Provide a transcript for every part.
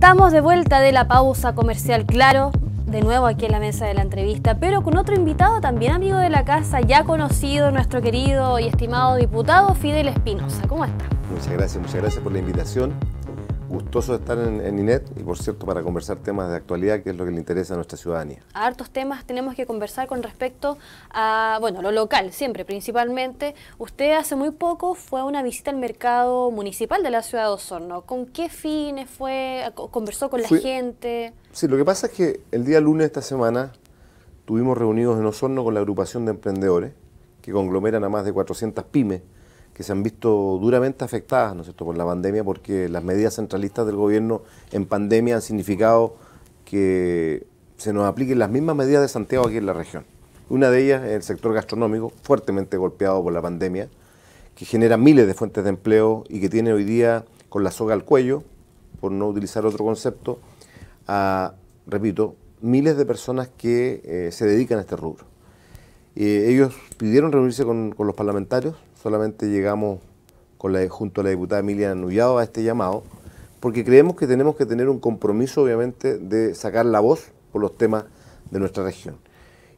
Estamos de vuelta de la pausa comercial, claro, de nuevo aquí en la mesa de la entrevista, pero con otro invitado también amigo de la casa, ya conocido, nuestro querido y estimado diputado Fidel Espinosa. ¿Cómo está? Muchas gracias, muchas gracias por la invitación gustoso de estar en, INET y por cierto para conversar temas de actualidad que es lo que le interesa a nuestra ciudadanía. Hartos temas tenemos que conversar con respecto a, bueno, lo local siempre principalmente. Usted hace muy poco fue a una visita al mercado municipal de la ciudad de Osorno. ¿Con qué fines fue? ¿Conversó con la gente? Sí, lo que pasa es que el día lunes de esta semana tuvimos reunidos en Osorno con la agrupación de emprendedores que conglomeran a más de 400 pymes que se han visto duramente afectadas ¿no cierto? por la pandemia, porque las medidas centralistas del gobierno en pandemia han significado que se nos apliquen las mismas medidas de Santiago aquí en la región. Una de ellas es el sector gastronómico, fuertemente golpeado por la pandemia, que genera miles de fuentes de empleo y que tiene hoy día con la soga al cuello, por no utilizar otro concepto, a, repito, miles de personas que eh, se dedican a este rubro. Eh, ellos pidieron reunirse con los parlamentarios, solamente llegamos con la, junto a la diputada Emilia Nullado a este llamado, porque creemos que tenemos que tener un compromiso, obviamente, de sacar la voz por los temas de nuestra región.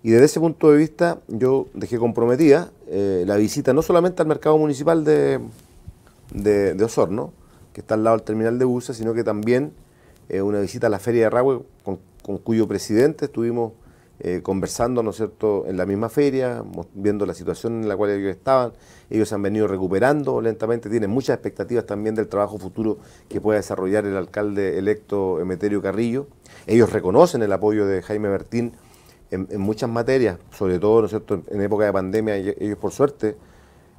Y desde ese punto de vista, yo dejé comprometida eh, la visita no solamente al mercado municipal de, de, Osorno, que está al lado del terminal de buses, sino que también eh, una visita a la Feria de Ragüe, con cuyo presidente estuvimos eh, conversando, ¿no cierto?, en la misma feria, viendo la situación en la cual ellos estaban. Ellos han venido recuperando lentamente, tienen muchas expectativas también del trabajo futuro que pueda desarrollar el alcalde electo Emeterio Carrillo. Ellos reconocen el apoyo de Jaime Bertín en, muchas materias, sobre todo, ¿no cierto?, en época de pandemia, ellos por suerte,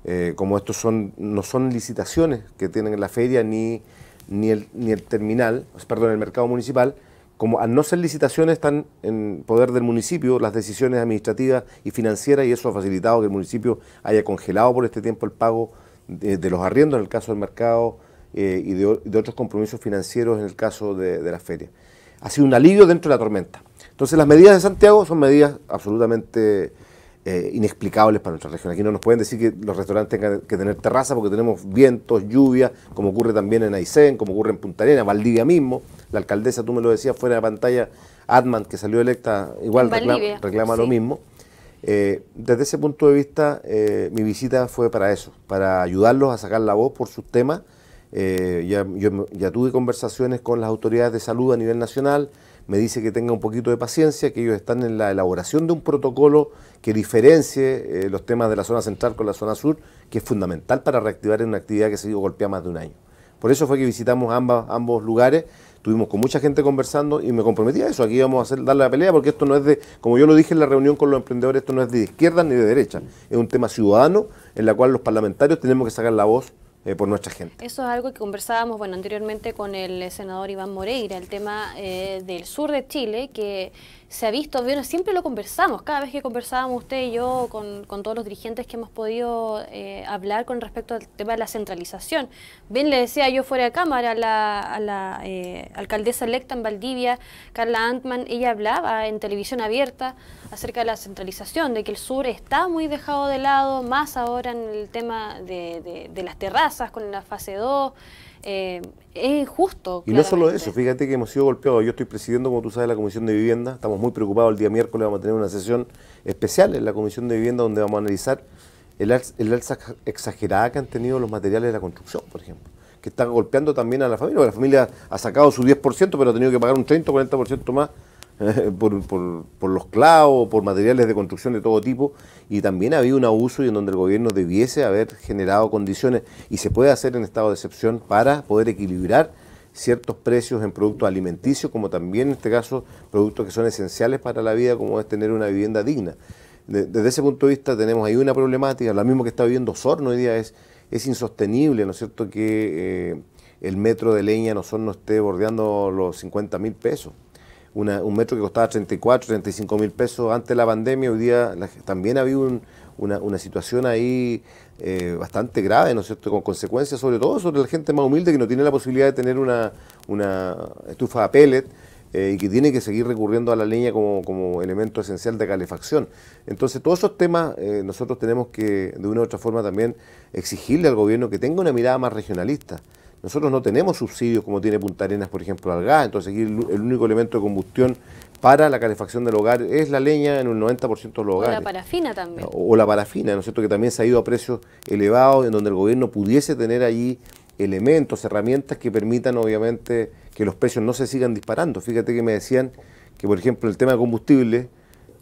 eh, como estos son, no son licitaciones que tienen en la feria ni, ni, el, ni el terminal, perdón, el mercado municipal, como al no ser licitaciones están en poder del municipio las decisiones administrativas y financieras y eso ha facilitado que el municipio haya congelado por este tiempo el pago de, los arriendos en el caso del mercado eh, y de, otros compromisos financieros en el caso de, la feria. Ha sido un alivio dentro de la tormenta. Entonces las medidas de Santiago son medidas absolutamente eh, inexplicables para nuestra región. Aquí no nos pueden decir que los restaurantes tengan que tener terraza porque tenemos vientos, lluvia, como ocurre también en Aysén, como ocurre en Punta Arenas, Valdivia mismo la alcaldesa, tú me lo decías fuera de pantalla, Adman, que salió electa, igual reclama, lo mismo. Eh, desde ese punto de vista, eh, mi visita fue para eso, para ayudarlos a sacar la voz por sus temas. Eh, ya, yo, ya tuve conversaciones con las autoridades de salud a nivel nacional, me dice que tenga un poquito de paciencia, que ellos están en la elaboración de un protocolo que diferencie los temas de la zona central con la zona sur, que es fundamental para reactivar una actividad que se dio golpea más de un año. Por eso fue que visitamos ambas, ambos lugares Estuvimos con mucha gente conversando y me comprometí a eso, aquí vamos a hacer, darle la pelea, porque esto no es de, como yo lo dije en la reunión con los emprendedores, esto no es de izquierda ni de derecha, es un tema ciudadano en la cual los parlamentarios tenemos que sacar la voz eh, por nuestra gente. Eso es algo que conversábamos bueno, anteriormente con el senador Iván Moreira, el tema eh, del sur de Chile, que se ha visto, bueno, siempre lo conversamos, cada vez que conversábamos usted y yo con, todos los dirigentes que hemos podido eh, hablar con respecto al tema de la centralización. Bien le decía yo fuera de cámara a la, eh, alcaldesa electa en Valdivia, Carla Antman, ella hablaba en televisión abierta acerca de la centralización, de que el sur está muy dejado de lado, más ahora en el tema de, de, de las terrazas con la fase 2. Eh, es injusto. Y no solo eso, fíjate que hemos sido golpeados. Yo estoy presidiendo, como tú sabes, la Comisión de Vivienda. Estamos muy preocupados. El día miércoles vamos a tener una sesión especial en la Comisión de Vivienda donde vamos a analizar el, alza, el alza exagerada que han tenido los materiales de la construcción, por ejemplo, que están golpeando también a la familia. la familia ha sacado su 10%, pero ha tenido que pagar un 30 o 40% más por, los clavos, por materiales de construcción de todo tipo, y también había un abuso y en donde el gobierno debiese haber generado condiciones, y se puede hacer en estado de excepción para poder equilibrar ciertos precios en productos alimenticios, como también en este caso productos que son esenciales para la vida, como es tener una vivienda digna. desde ese punto de vista tenemos ahí una problemática, lo mismo que está viviendo Sorno hoy día es, es insostenible, ¿no es cierto?, que eh, el metro de leña en Osorno esté bordeando los 50 mil pesos un metro que costaba 34, 35 mil pesos antes de la pandemia, hoy día también había un, una, situación ahí eh, bastante grave, ¿no es cierto?, con consecuencias sobre todo sobre la gente más humilde que no tiene la posibilidad de tener una, estufa a pellet eh, y que tiene que seguir recurriendo a la leña como, elemento esencial de calefacción. Entonces, todos esos temas eh, nosotros tenemos que, de una u otra forma, también exigirle al gobierno que tenga una mirada más regionalista. Nosotros no tenemos subsidios como tiene Punta Arenas, por ejemplo, al gas. Entonces aquí el, único elemento de combustión para la calefacción del hogar es la leña en un 90% de los hogares. O la parafina también. O, la parafina, ¿no es cierto? Que también se ha ido a precios elevados en donde el gobierno pudiese tener allí elementos, herramientas que permitan obviamente que los precios no se sigan disparando. Fíjate que me decían que, por ejemplo, el tema de combustible,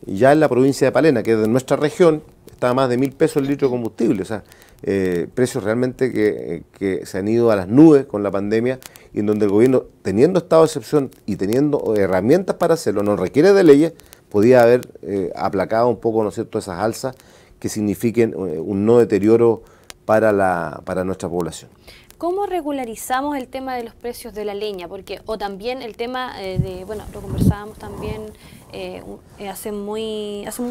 ya en la provincia de Palena, que es de nuestra región, está más de mil pesos el litro de combustible. O sea, eh, precios realmente que, se han ido a las nubes con la pandemia y en donde el gobierno, teniendo estado de excepción y teniendo herramientas para hacerlo, no requiere de leyes, podía haber eh, aplacado un poco, ¿no es cierto?, esas alzas que signifiquen eh, un no deterioro para, la, para nuestra población. ¿Cómo regularizamos el tema de los precios de la leña? Porque, o también el tema de, bueno, lo conversábamos también eh, hace, muy, hace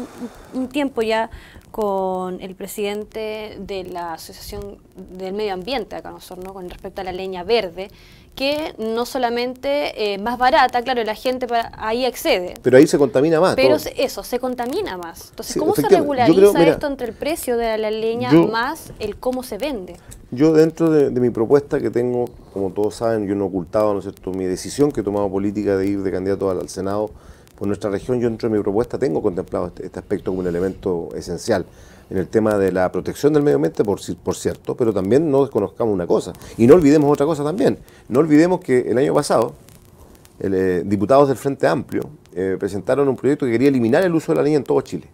un, tiempo ya con el presidente de la Asociación del Medio Ambiente acá nosotros no con respecto a la leña verde, que no solamente eh, más barata, claro, la gente ahí accede. Pero ahí se contamina más. Pero eso, se contamina más. Entonces, ¿cómo se regulariza esto entre el precio de la leña más el cómo se vende? Yo dentro de, mi propuesta que tengo, como todos saben, yo no ocultaba ¿no es mi decisión que he tomado política de ir de candidato al Senado en nuestra región, yo dentro de mi propuesta tengo contemplado este, este, aspecto como un elemento esencial en el tema de la protección del medio ambiente, por, cierto, pero también no desconozcamos una cosa. Y no olvidemos otra cosa también. No olvidemos que el año pasado, eh, diputados del Frente Amplio eh, presentaron un proyecto que quería eliminar el uso de la línea en todo Chile.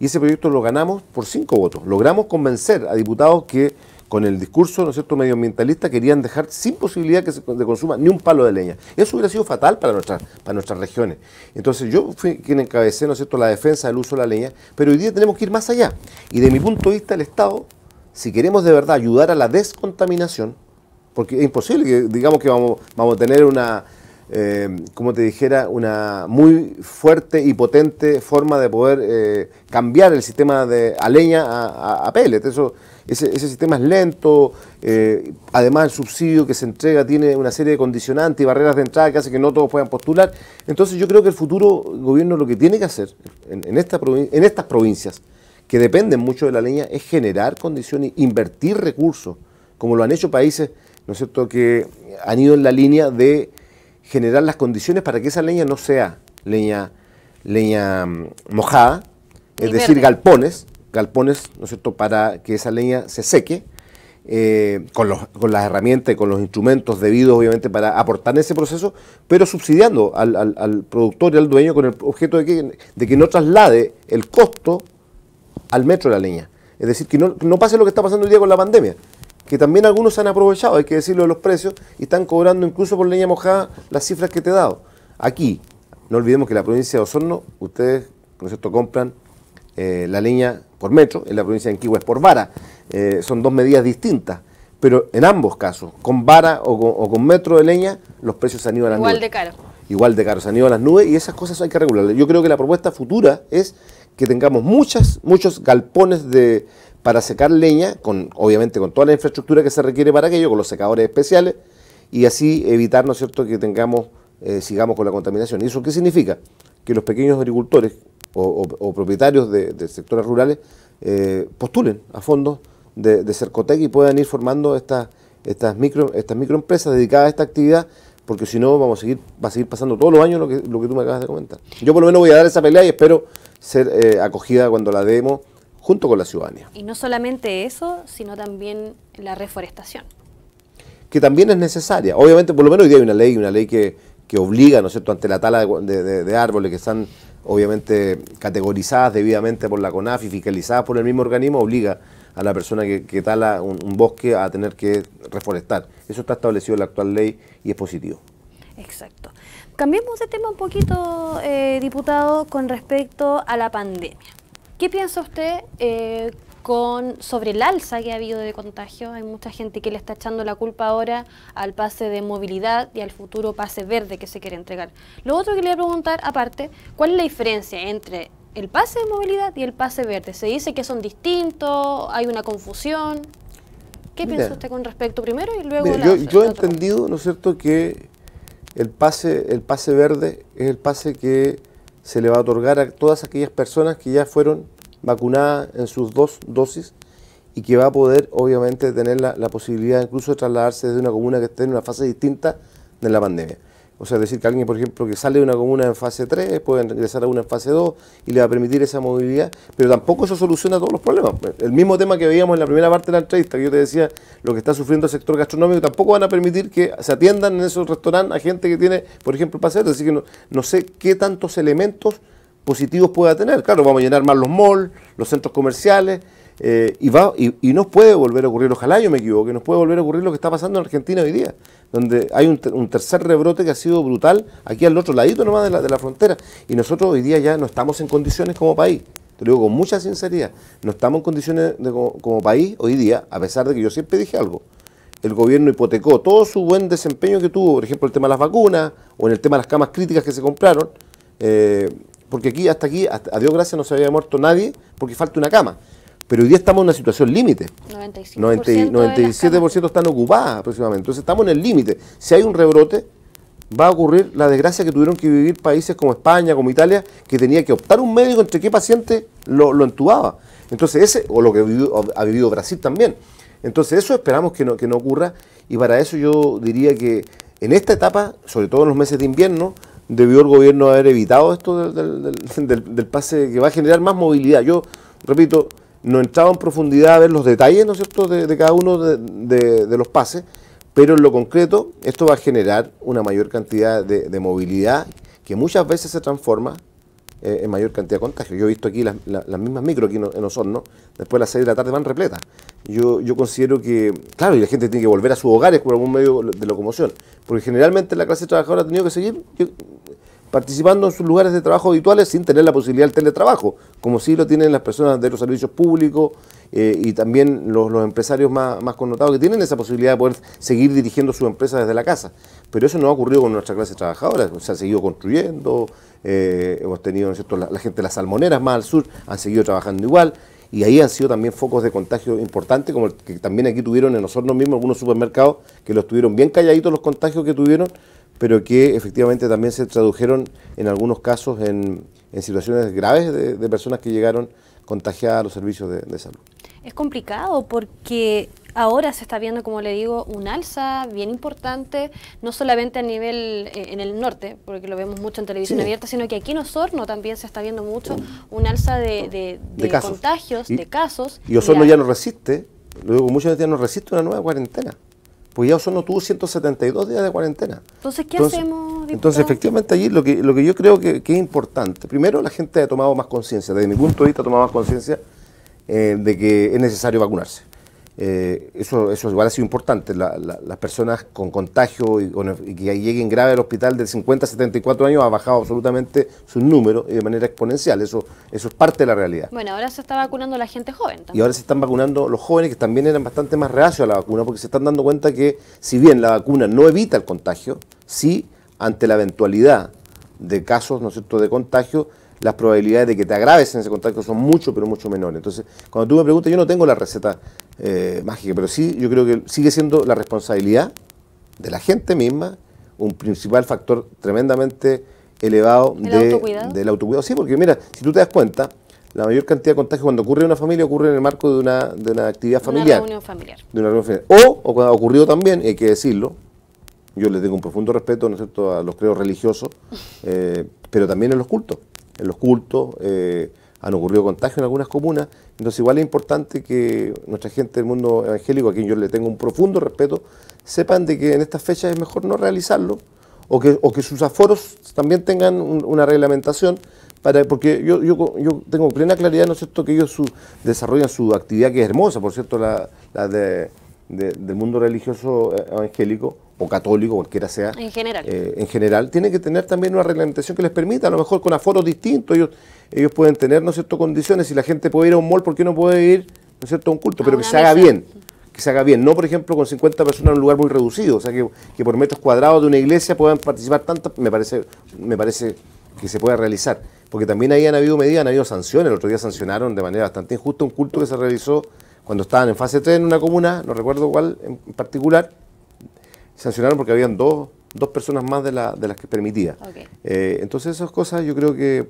Y ese proyecto lo ganamos por cinco votos. Logramos convencer a diputados que con el discurso, ¿no medioambientalista, querían dejar sin posibilidad que se consuma ni un palo de leña. Eso hubiera sido fatal para nuestras, para nuestras regiones. Entonces yo fui quien encabecé, ¿no es cierto?, la defensa del uso de la leña, pero hoy día tenemos que ir más allá. Y de mi punto de vista, el Estado, si queremos de verdad ayudar a la descontaminación, porque es imposible que digamos que vamos, vamos a tener una, eh, como te dijera, una muy fuerte y potente forma de poder eh, cambiar el sistema de a leña a, a, eso Eso ese, ese sistema es lento, eh, además el subsidio que se entrega tiene una serie de condicionantes y barreras de entrada que hace que no todos puedan postular. Entonces yo creo que el futuro gobierno lo que tiene que hacer en, en estas provincias, que dependen mucho de la leña, es generar condiciones, invertir recursos, como lo han hecho países, ¿no es cierto?, que han ido en la línea de generar las condiciones para que esa leña no sea leña, leña mm, mojada, es decir, galpones, galpones, ¿no es cierto?, para que esa leña se seque, eh, con, las herramientas con los instrumentos debidos, obviamente, para aportar en ese proceso, pero subsidiando al, productor y al dueño con el objeto de que, de que no traslade el costo al metro de la leña. Es decir, que no, no pase lo que está pasando hoy día con la pandemia, que también algunos se han aprovechado, hay que decirlo, de los precios y están cobrando incluso por leña mojada las cifras que te he dado. Aquí, no olvidemos que la provincia de Osorno, ustedes, ¿no es cierto?, compran eh, la leña por metro, en la provincia de Anquihue es por vara. Eh, son dos medidas distintas, pero en ambos casos, con vara o con, metro de leña, los precios se han ido a las Igual de caro. Igual de caro, se han ido a las nubes y esas cosas hay que regularlas. Yo creo que la propuesta futura es que tengamos muchas, muchos galpones de, para secar leña, con, obviamente con toda la infraestructura que se requiere para aquello, con los secadores especiales, y así evitar, ¿no es cierto?, que tengamos, eh, sigamos con la contaminación. ¿Y eso qué significa? Que los pequeños agricultores o, propietarios de, sectores rurales eh, postulen a fondo de, Cercotec y puedan ir formando estas, estas, micro, estas microempresas dedicadas a esta actividad, porque si no vamos a seguir, va a seguir pasando todos los años lo que, tú me acabas de comentar. Yo por lo menos voy a dar esa pelea y espero ser eh, acogida cuando la demos junto con la ciudadanía. Y no solamente eso, sino también la reforestación. Que también es necesaria. Obviamente, por lo menos hoy día hay una ley, una ley que, que obliga, ¿no es cierto?, ante la tala de árboles que están obviamente categorizadas debidamente por la CONAF y fiscalizadas por el mismo organismo, obliga a la persona que, tala un, bosque a tener que reforestar. Eso está establecido en la actual ley y es positivo. Exacto. Cambiemos de tema un poquito, eh, diputado, con respecto a la pandemia. ¿Qué piensa usted? Eh, con sobre el alza que ha habido de contagio Hay mucha gente que le está echando la culpa ahora al pase de movilidad y al futuro pase verde que se quiere entregar. Lo otro que le voy a preguntar, aparte, ¿cuál es la diferencia entre el pase de movilidad y el pase verde? ¿Se dice que son distintos? ¿Hay una confusión? ¿Qué piensa usted con respecto primero y luego la, Yo, yo he entendido, ¿no es cierto?, que el pase, el pase verde es el pase que se le va a otorgar a todas aquellas personas que ya fueron vacunada en sus dos dosis y que va a poder obviamente tener la, posibilidad incluso de trasladarse desde una comuna que esté en una fase distinta de la pandemia. O sea, decir que alguien, por ejemplo, que sale de una comuna en fase 3, puede ingresar a una en fase 2 y le va a permitir esa movilidad, pero tampoco eso soluciona todos los problemas. El mismo tema que veíamos en la primera parte de la entrevista, que yo te decía, lo que está sufriendo el sector gastronómico, tampoco van a permitir que se atiendan en esos restaurantes a gente que tiene, por ejemplo, paseos. Así que no sé qué tantos elementos positivos pueda tener. Claro, vamos a llenar más los malls, los centros comerciales, eh, y, va, y, nos puede volver a ocurrir, ojalá yo me equivoque, nos puede volver a ocurrir lo que está pasando en Argentina hoy día, donde hay un, tercer rebrote que ha sido brutal aquí al otro ladito nomás de la, de la frontera, y nosotros hoy día ya no estamos en condiciones como país te lo digo con mucha sinceridad, no estamos en condiciones como, país hoy día, a pesar de que yo siempre dije algo, el gobierno hipotecó todo su buen desempeño que tuvo, por ejemplo, el tema de las vacunas o en el tema de las camas críticas que se compraron, eh, porque aquí hasta aquí, a Dios gracias, no se había muerto nadie porque falta una cama. Pero hoy día estamos en una situación límite. 97% están ocupadas aproximadamente. Entonces estamos en el límite. Si hay un rebrote, va a ocurrir la desgracia que tuvieron que vivir países como España, como Italia, que tenía que optar un médico entre qué paciente lo, entubaba. Entonces ese, o lo que ha vivido, Brasil también. Entonces eso esperamos que no, que no ocurra y para eso yo diría que en esta etapa, sobre todo en los meses de invierno, debió el gobierno haber evitado esto del, del, del, pase que va a generar más movilidad. Yo, repito, no he entrado en profundidad a ver los detalles, ¿no cierto?, de, cada uno de, los pases, pero en lo concreto esto va a generar una mayor cantidad de, movilidad que muchas veces se transforma eh, en mayor cantidad de contagios. Yo he visto aquí las, mismas micro aquí en Osorno, después de las 6 de la tarde van repletas yo, considero que, claro, y la gente tiene que volver a sus hogares por algún medio de locomoción, porque generalmente la clase trabajadora ha tenido que seguir eh, participando en sus lugares de trabajo habituales sin tener la posibilidad del teletrabajo, como sí lo tienen las personas de los servicios públicos eh, y también los, empresarios más, más, connotados que tienen esa posibilidad de poder seguir dirigiendo su empresa desde la casa. Pero eso no ha ocurrido con nuestra clase trabajadora, se ha seguido construyendo, eh, hemos tenido, cierto? La, la, gente de las salmoneras más al sur han seguido trabajando igual, y ahí han sido también focos de contagio importantes, como el que también aquí tuvieron en nosotros mismos algunos supermercados que los tuvieron bien calladitos los contagios que tuvieron, pero que efectivamente también se tradujeron en algunos casos en, situaciones graves de, personas que llegaron contagiadas a los servicios de salud. Es complicado porque Ahora se está viendo, como le digo, un alza bien importante, no solamente a nivel eh, en el norte, porque lo vemos mucho en televisión abierta, sino que aquí en Osorno también se está viendo mucho un alza de, contagios, de casos. Y Osorno ya, no resiste, lo digo muchos ya no resiste una nueva cuarentena. Pues ya Osorno tuvo 172 días de cuarentena. Entonces, ¿qué hacemos? Entonces, efectivamente, allí lo que, lo que yo creo que, es importante, primero la gente ha tomado más conciencia, desde ningún punto de vista ha tomado más conciencia eh, de que es necesario vacunarse. Eh, eso, eso igual ha sido importante. las personas con contagio y, que lleguen grave al hospital de 50 a 74 años ha bajado absolutamente su número y de manera exponencial. Eso, eso es parte de la realidad. Bueno, ahora se está vacunando la gente joven. Y ahora se están vacunando los jóvenes que también eran bastante más reacios a la vacuna porque se están dando cuenta que si bien la vacuna no evita el contagio, sí ante la eventualidad de casos ¿no cierto? de contagio las probabilidades de que te agraves en ese contacto son mucho, pero mucho menores. Entonces, cuando tú me preguntas, yo no tengo la receta eh, mágica, pero sí, yo creo que sigue siendo la responsabilidad de la gente misma un principal factor tremendamente elevado de, del autocuidado. Sí, porque mira, si tú te das cuenta, la mayor cantidad de contagios cuando ocurre en una familia ocurre en el marco de una, actividad familiar. De una reunión familiar. O, o cuando ha ocurrido también, hay que decirlo, yo le tengo un profundo respeto ¿no es a los creos religiosos, eh, pero también en los cultos en los cultos, eh, han ocurrido contagios en algunas comunas, entonces igual es importante que nuestra gente del mundo evangélico, a quien yo le tengo un profundo respeto, sepan de que en estas fechas es mejor no realizarlo, o que, sus aforos también tengan una reglamentación, para, porque yo, yo, tengo plena claridad, ¿no es cierto?, que ellos su, desarrollan su actividad, que es hermosa, por cierto, la, del mundo religioso eh, evangélico, o católico, cualquiera sea, en general. Eh, en general, tienen que tener también una reglamentación que les permita, a lo mejor con aforos distintos, ellos, ellos pueden tener, ¿no cierto?, condiciones, si la gente puede ir a un mall, ¿por qué no puede ir, ¿no es cierto?, a un culto, pero que se haga bien, que se haga bien, no, por ejemplo, con 50 personas en un lugar muy reducido, o sea, que, que por metros cuadrados de una iglesia puedan participar tantas, me parece, me parece que se pueda realizar, porque también ahí han habido medidas, han habido sanciones, el otro día sancionaron de manera bastante injusta un culto que se realizó cuando estaban en fase 3 en una comuna, no recuerdo cuál en particular, sancionaron porque habían dos, personas más de, las que permitía. Eh, entonces esas cosas yo creo que,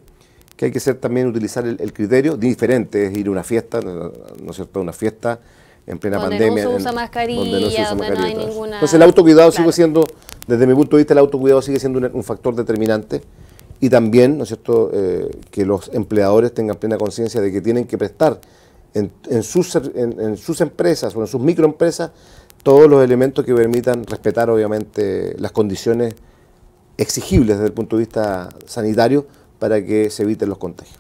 hay que ser también utilizar el, criterio diferente, es ir a una fiesta, ¿no es cierto? Una fiesta en plena donde pandemia. No se usa mascarilla, donde no hay ninguna... Entonces el autocuidado sigue siendo, desde mi punto de vista, el autocuidado sigue siendo un, factor determinante y también, ¿no es cierto?, eh, que los empleadores tengan plena conciencia de que tienen que prestar en, sus, en sus empresas o en sus microempresas todos los elementos que permitan respetar, obviamente, las condiciones exigibles desde el punto de vista sanitario para que se eviten los contagios.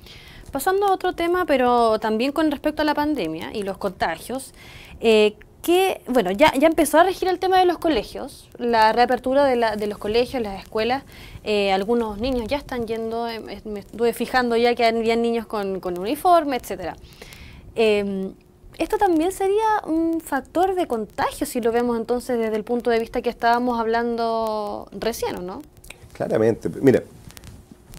Pasando a otro tema, pero también con respecto a la pandemia y los contagios, eh, que, bueno, ya, empezó a regir el tema de los colegios, la reapertura de, los colegios, las escuelas. Eh, algunos niños ya están yendo, eh, me estuve fijando ya que habían niños con, uniforme, etcétera. Em, esto también sería un factor de contagio si lo vemos entonces desde el punto de vista que estábamos hablando recién, ¿no? Claramente. Mira,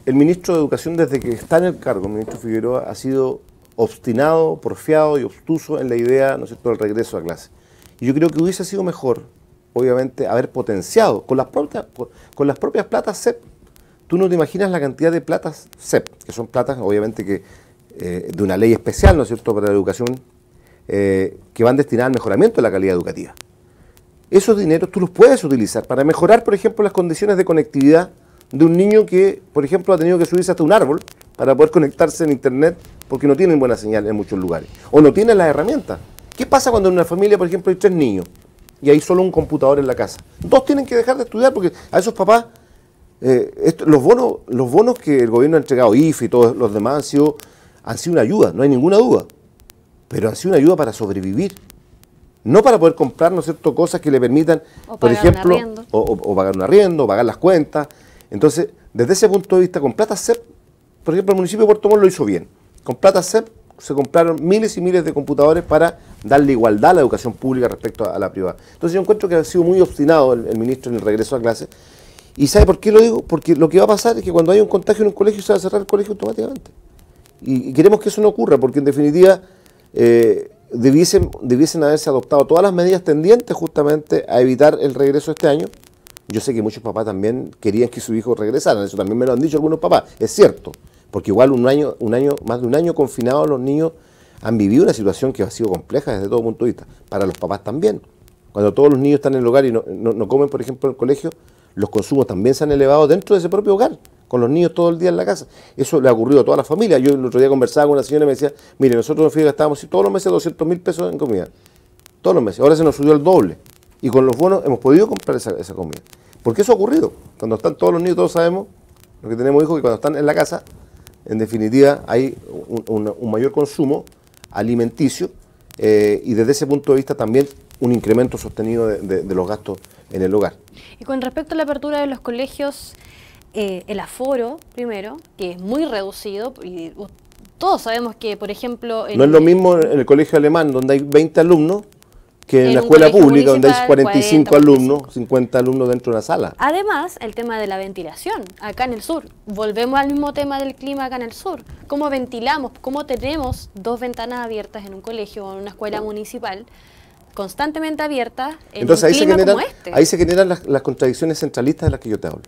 el ministro de Educación desde que está en el cargo, el ministro Figueroa, ha sido obstinado, porfiado y obtuso en la idea, ¿no es cierto?, del regreso a clase. Y yo creo que hubiese sido mejor, obviamente, haber potenciado con las propias, con las propias platas CEP. Tú no te imaginas la cantidad de platas CEP, que son platas, obviamente, que eh, de una ley especial, ¿no es cierto?, para la educación eh, que van destinadas al mejoramiento de la calidad educativa. Esos dineros tú los puedes utilizar para mejorar, por ejemplo, las condiciones de conectividad de un niño que, por ejemplo, ha tenido que subirse hasta un árbol para poder conectarse en Internet porque no tienen buena señal en muchos lugares o no tienen las herramientas. ¿Qué pasa cuando en una familia, por ejemplo, hay tres niños y hay solo un computador en la casa? Dos tienen que dejar de estudiar porque a esos papás eh, los, bonos, los bonos que el gobierno ha entregado, IFE y todos los demás, han sido una ayuda, no hay ninguna duda pero ha sido una ayuda para sobrevivir. No para poder comprar, ¿no cierto?, cosas que le permitan, por ejemplo, o, pagar un arriendo, o pagar las cuentas. Entonces, desde ese punto de vista, con plata CEP, por ejemplo, el municipio de Puerto Montt lo hizo bien. Con plata CEP se compraron miles y miles de computadores para darle igualdad a la educación pública respecto a, la privada. Entonces yo encuentro que ha sido muy obstinado el, ministro en el regreso a clase. ¿Y sabe por qué lo digo? Porque lo que va a pasar es que cuando hay un contagio en un colegio se va a cerrar el colegio automáticamente. y queremos que eso no ocurra, porque en definitiva eh, debiesen, haberse adoptado todas las medidas tendientes justamente a evitar el regreso este año. Yo sé que muchos papás también querían que sus hijos regresaran, eso también me lo han dicho algunos papás, es cierto, porque igual un año, un año, más de un año confinados los niños han vivido una situación que ha sido compleja desde todo punto de vista, para los papás también. Cuando todos los niños están en el hogar y no, no comen, por ejemplo, en el colegio, los consumos también se han elevado dentro de ese propio hogar con los niños todo el día en la casa. Eso le ha ocurrido a toda la familia. Yo el otro día conversaba con una señora y me decía, mire, nosotros nos gastábamos todos los meses 200 mil pesos en comida. Todos los meses. Ahora se nos subió el doble. Y con los bonos hemos podido comprar esa, comida. Porque eso ha ocurrido. Cuando están todos los niños, todos sabemos, ...lo que tenemos hijos, que cuando están en la casa, en definitiva, hay un, mayor consumo alimenticio eh, y desde ese punto de vista también un incremento sostenido de los gastos en el hogar. Y con respecto a la apertura de los colegios, eh, el aforo, primero, que es muy reducido, y todos sabemos que, por ejemplo... no es lo mismo en el colegio alemán, donde hay 20 alumnos, que en, la escuela pública, donde hay 45 alumnos, 50 alumnos dentro de una sala. Además, el tema de la ventilación, acá en el sur. Volvemos al mismo tema del clima acá en el sur. ¿Cómo ventilamos? ¿Cómo tenemos dos ventanas abiertas en un colegio o en una escuela municipal? constantemente abiertas en ahí clima como este. Ahí se generan las contradicciones centralistas de las que yo te hablo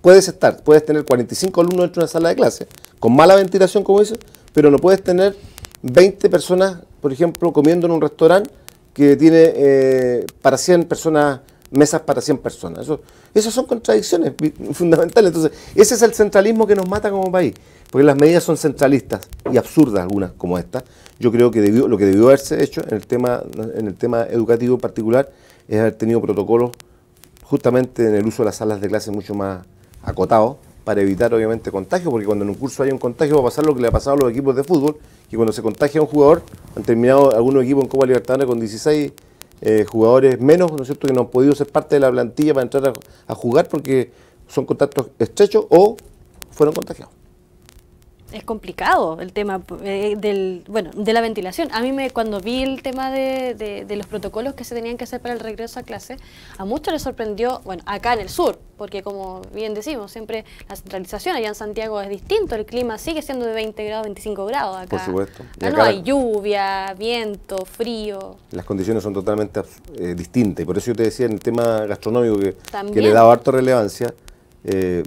puedes estar, puedes tener 45 alumnos dentro de una sala de clase, con mala ventilación, como eso pero no puedes tener 20 personas, por ejemplo, comiendo en un restaurante que tiene eh, para 100 personas, mesas para 100 personas. Eso, esas son contradicciones fundamentales. Entonces, ese es el centralismo que nos mata como país, porque las medidas son centralistas y absurdas algunas como esta. Yo creo que lo que debió haberse hecho en el tema, en el tema educativo en particular es haber tenido protocolos justamente en el uso de las salas de clase mucho más acotado para evitar obviamente contagio, porque cuando en un curso hay un contagio va a pasar lo que le ha pasado a los equipos de fútbol, que cuando se contagia un jugador, han terminado algunos equipos en Copa Libertadores con 16 eh, jugadores menos, ¿no es cierto?, que no han podido ser parte de la plantilla para entrar a jugar porque son contactos estrechos o fueron contagiados es complicado el tema eh, del, bueno, de la ventilación. A mí me, cuando vi el tema de, los protocolos que se tenían que hacer para el regreso a clase, a muchos les sorprendió, bueno, acá en el sur, porque como bien decimos, siempre la centralización allá en Santiago es distinto, el clima sigue siendo de 20 grados, 25 grados acá. Por supuesto. no, hay lluvia, viento, frío. Las condiciones son totalmente eh, distintas y por eso yo te decía en el tema gastronómico que, le daba harto relevancia. Eh,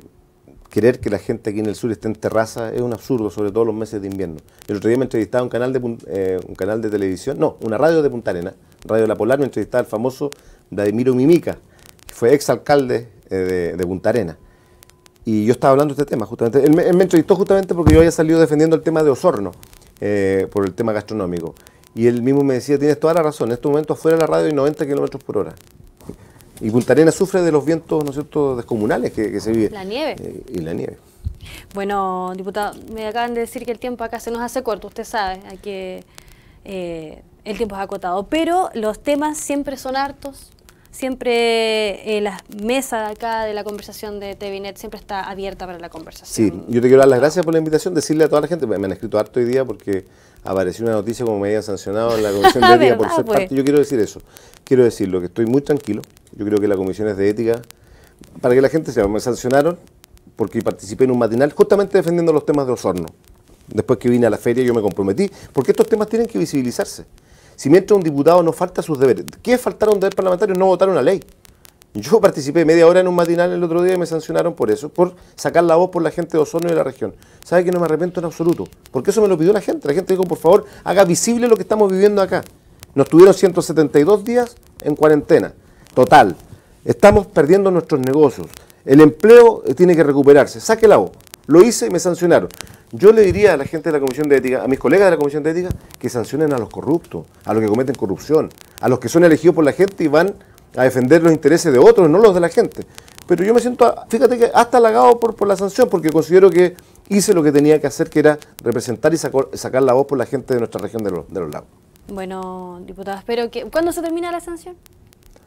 querer que la gente aquí en el sur esté en terraza es un absurdo, sobre todo los meses de invierno. El otro día me entrevistaba un canal de, eh, un canal de televisión, no, una radio de Punta Arena, Radio La Polar, me entrevistaba el famoso Vladimiro Mimica, que fue exalcalde eh, de, Punta Arena. Y yo estaba hablando de este tema, justamente. Él me, entrevistó justamente porque yo había salido defendiendo el tema de Osorno, eh, por el tema gastronómico. Y él mismo me decía, tienes toda la razón, en este momento afuera de la radio hay 90 kilómetros por hora. Y Punta sufre de los vientos, ¿no es cierto?, descomunales que, se viven. La nieve. Eh, y la nieve. Bueno, diputado, me acaban de decir que el tiempo acá se nos hace corto, usted sabe, que... Eh, el tiempo es acotado, pero los temas siempre son hartos, siempre eh, la mesa de acá de la conversación de Tevinet, siempre está abierta para la conversación. Sí, yo te quiero dar las gracias por la invitación, decirle a toda la gente, me han escrito harto hoy día porque apareció una noticia como me habían sancionado en la Comisión de ah, día por ser ah, pues. parte, yo quiero decir eso, quiero decirlo, que estoy muy tranquilo, yo creo que la comisión es de ética, para que la gente se me sancionaron porque participé en un matinal justamente defendiendo los temas de Osorno. Después que vine a la feria yo me comprometí, porque estos temas tienen que visibilizarse. Si mientras un diputado no falta sus deberes, ¿qué es faltar un deber parlamentario? No votar una ley. Yo participé media hora en un matinal el otro día y me sancionaron por eso, por sacar la voz por la gente de Osorno y de la región. ¿Sabe que no me arrepiento en absoluto? Porque eso me lo pidió la gente. La gente dijo, por favor, haga visible lo que estamos viviendo acá. Nos tuvieron 172 días en cuarentena total. Estamos perdiendo nuestros negocios. El empleo eh, tiene que recuperarse. Saque la voz. Lo hice y me sancionaron. Yo le diría a la gente de la Comisión de Ética, a mis colegas de la Comisión de Ética, que sancionen a los corruptos, a los que cometen corrupción, a los que son elegidos por la gente y van a defender los intereses de otros, no los de la gente. Pero yo me siento, fíjate que hasta halagado por, por la sanción, porque considero que hice lo que tenía que hacer, que era representar y sacar la voz por la gente de nuestra región de los, lagos. Bueno, diputadas, pero que... ¿Cuándo se termina la sanción?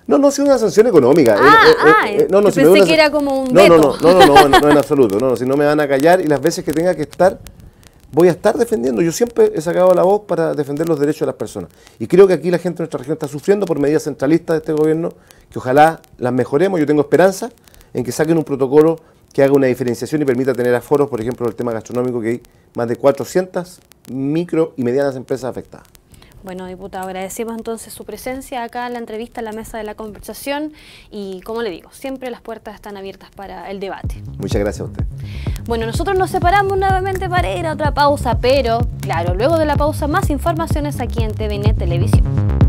No, no si una sanción económica. Ah, eh, eh, ah eh, no, no, pensé que era como un veto. No, no, no, no, no, en absoluto. si no me van a callar y las veces que tenga que estar, voy a estar defendiendo. Yo siempre he sacado la voz para defender los derechos de las personas. Y creo que aquí la gente de nuestra región está sufriendo por medidas centralistas de este gobierno, que ojalá las mejoremos. Yo tengo esperanza en que saquen un protocolo que haga una diferenciación y permita tener aforos, por ejemplo, el tema gastronómico, que hay más de 400 micro y medianas empresas afectadas. Bueno, diputado, agradecemos entonces su presencia acá en la entrevista, en la mesa de la conversación y, como le digo, siempre las puertas están abiertas para el debate. Muchas gracias a usted. Bueno, nosotros nos separamos nuevamente para ir a otra pausa, pero, claro, luego de la pausa, más informaciones aquí en TVN Televisión.